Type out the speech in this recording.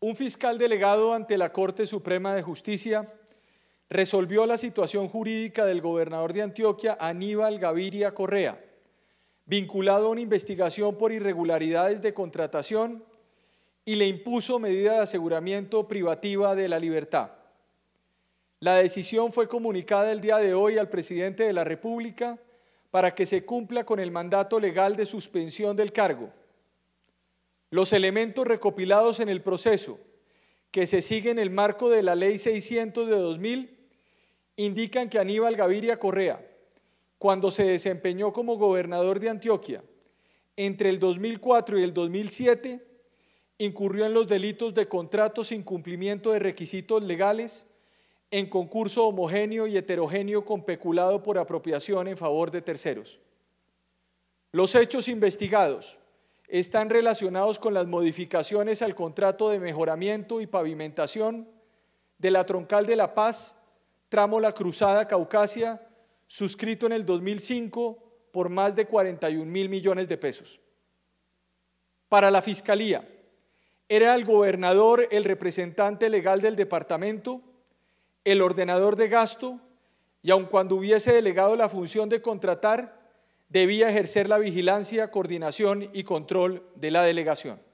Un fiscal delegado ante la Corte Suprema de Justicia resolvió la situación jurídica del gobernador de Antioquia, Aníbal Gaviria Correa, vinculado a una investigación por irregularidades de contratación y le impuso medida de aseguramiento privativa de la libertad. La decisión fue comunicada el día de hoy al presidente de la República para que se cumpla con el mandato legal de suspensión del cargo. Los elementos recopilados en el proceso que se sigue en el marco de la Ley 600 de 2000 indican que Aníbal Gaviria Correa, cuando se desempeñó como gobernador de Antioquia entre el 2004 y el 2007, incurrió en los delitos de contratos sin cumplimiento de requisitos legales en concurso homogéneo y heterogéneo con peculado por apropiación en favor de terceros. Los hechos investigados están relacionados con las modificaciones al contrato de mejoramiento y pavimentación de la troncal de La Paz, tramo La Cruzada Caucasia, suscrito en el 2005 por más de 41 mil millones de pesos. Para la Fiscalía, era el gobernador el representante legal del departamento, el ordenador de gasto, y aun cuando hubiese delegado la función de contratar, debía ejercer la vigilancia, coordinación y control de la delegación.